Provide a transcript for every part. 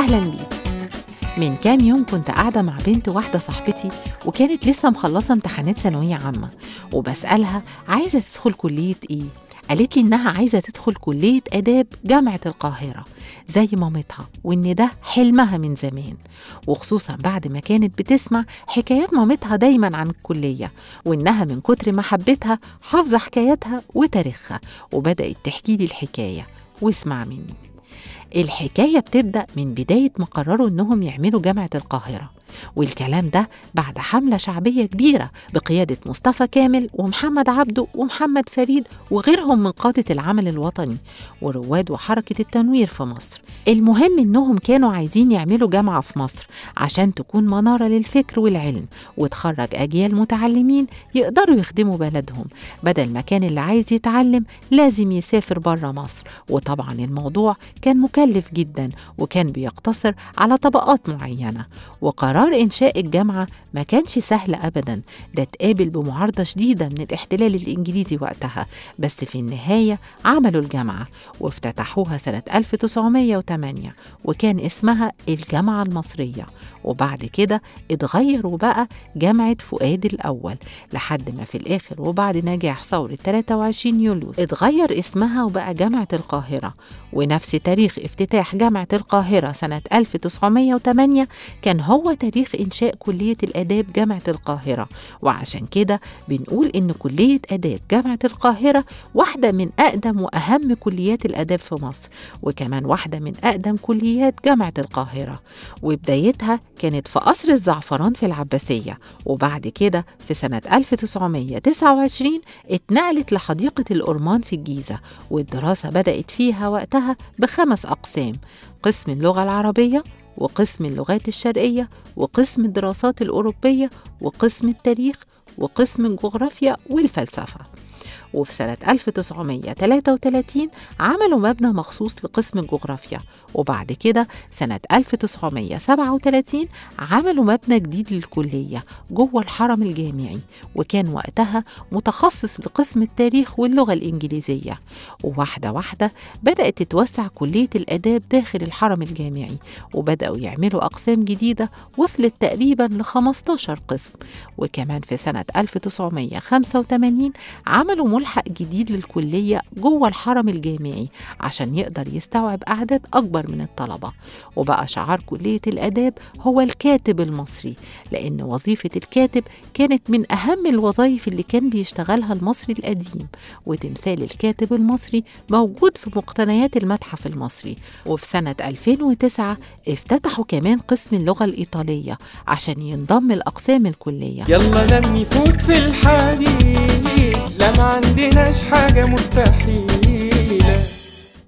أهلا بيك من كام يوم كنت قاعدة مع بنت واحدة صاحبتي وكانت لسه مخلصة امتحانات ثانوية عامة وبسألها عايزة تدخل كلية إيه؟ قالت لي إنها عايزة تدخل كلية آداب جامعة القاهرة زي مامتها وإن ده حلمها من زمان وخصوصا بعد ما كانت بتسمع حكايات مامتها دايما عن الكلية وإنها من كتر محبتها حافظة حكاياتها وتاريخها وبدأت تحكي لي الحكاية واسمع مني الحكاية بتبدأ من بداية ما قرروا إنهم يعملوا جامعة القاهرة والكلام ده بعد حملة شعبية كبيرة بقيادة مصطفى كامل ومحمد عبده ومحمد فريد وغيرهم من قادة العمل الوطني ورواد وحركة التنوير في مصر المهم إنهم كانوا عايزين يعملوا جامعة في مصر عشان تكون منارة للفكر والعلم وتخرج أجيال متعلمين يقدروا يخدموا بلدهم بدل ما كان اللي عايز يتعلم لازم يسافر بره مصر وطبعا الموضوع كان مكلف جدا وكان بيقتصر على طبقات معينة وقرار قرار إنشاء الجامعة ما كانش سهل أبدا ده اتقابل بمعارضة شديدة من الاحتلال الإنجليزي وقتها بس في النهاية عملوا الجامعة وافتتحوها سنة 1908 وكان اسمها الجامعة المصرية وبعد كده اتغيروا بقى جامعة فؤاد الأول لحد ما في الآخر وبعد نجاح ثورة 23 يوليو اتغير اسمها وبقى جامعة القاهرة ونفس تاريخ افتتاح جامعة القاهرة سنة 1908 كان هو تاريخ تاريخ إنشاء كلية الآداب جامعة القاهرة وعشان كده بنقول إن كلية آداب جامعة القاهرة واحدة من أقدم وأهم كليات الآداب في مصر وكمان واحدة من أقدم كليات جامعة القاهرة وبدايتها كانت في قصر الزعفران في العباسية وبعد كده في سنة 1929 اتنقلت لحديقة الأرمان في الجيزة والدراسة بدأت فيها وقتها بخمس أقسام قسم اللغة العربية وقسم اللغات الشرقية وقسم الدراسات الأوروبية وقسم التاريخ وقسم الجغرافيا والفلسفة وفي سنة 1933 عملوا مبنى مخصوص لقسم الجغرافيا وبعد كده سنة 1937 عملوا مبنى جديد للكلية جوه الحرم الجامعي وكان وقتها متخصص لقسم التاريخ واللغة الإنجليزية وواحدة واحدة بدأت تتوسع كلية الآداب داخل الحرم الجامعي وبدأوا يعملوا أقسام جديدة وصلت تقريبا ل 15 قسم وكمان في سنة 1985 عملوا ملحق جديد للكلية جوه الحرم الجامعي عشان يقدر يستوعب أعداد أكبر من الطلبة وبقى شعار كلية الآداب هو الكاتب المصري لأن وظيفة الكاتب كانت من أهم الوظائف اللي كان بيشتغلها المصري القديم وتمثال الكاتب المصري موجود في مقتنيات المتحف المصري وفي سنة 2009 افتتحوا كمان قسم اللغة الإيطالية عشان ينضم لأقسام الكلية يلا لم يفوت في الحديد لمعني عندناش حاجة مستحيلة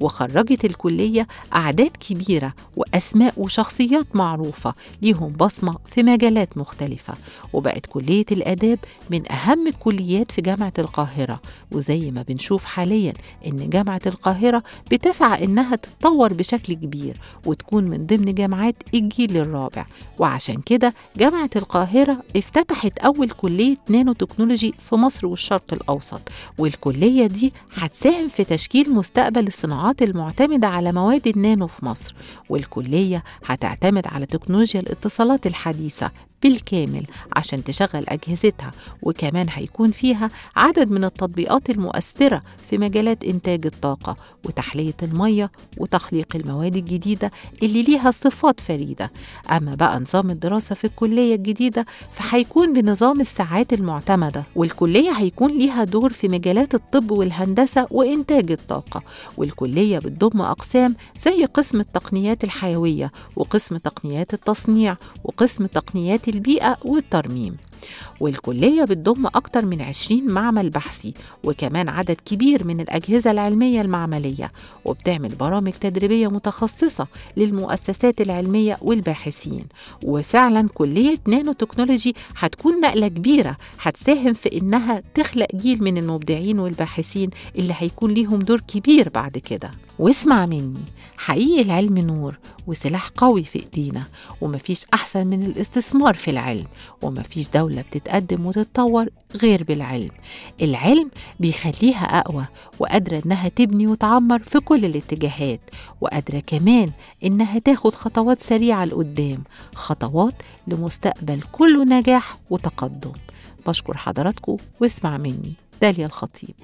وخرجت الكلية أعداد كبيرة وأسماء وشخصيات معروفة ليهم بصمة في مجالات مختلفة وبقت كلية الآداب من أهم الكليات في جامعة القاهرة وزي ما بنشوف حاليا إن جامعة القاهرة بتسعى إنها تتطور بشكل كبير وتكون من ضمن جامعات الجيل الرابع وعشان كده جامعة القاهرة افتتحت أول كلية نانو تكنولوجي في مصر والشرق الأوسط والكلية دي هتساهم في تشكيل مستقبل الصناعات الصناعات المعتمدة على مواد النانو في مصر والكلية هتعتمد على تكنولوجيا الاتصالات الحديثة بالكامل عشان تشغل أجهزتها وكمان هيكون فيها عدد من التطبيقات المؤثرة في مجالات إنتاج الطاقة وتحلية المية وتخليق المواد الجديدة اللي ليها صفات فريدة أما بقى نظام الدراسة في الكلية الجديدة فهيكون بنظام الساعات المعتمدة والكلية هيكون ليها دور في مجالات الطب والهندسة وإنتاج الطاقة والكلية بتضم أقسام زي قسم التقنيات الحيوية وقسم تقنيات التصنيع وقسم تقنيات البيئة والترميم والكلية بتضم أكتر من 20 معمل بحثي وكمان عدد كبير من الأجهزة العلمية المعملية وبتعمل برامج تدريبية متخصصة للمؤسسات العلمية والباحثين وفعلا كلية نانو تكنولوجي هتكون نقلة كبيرة هتساهم في إنها تخلق جيل من المبدعين والباحثين اللي هيكون ليهم دور كبير بعد كده واسمع مني حقيقي العلم نور وسلاح قوي في ايدينا ومفيش احسن من الاستثمار في العلم ومفيش دوله الدولة بتتقدم وتتطور غير بالعلم العلم بيخليها أقوى وقادرة إنها تبني وتعمر في كل الاتجاهات وقادرة كمان إنها تاخد خطوات سريعة لقدام خطوات لمستقبل كله نجاح وتقدم بشكر حضراتكم واسمع مني داليا الخطيب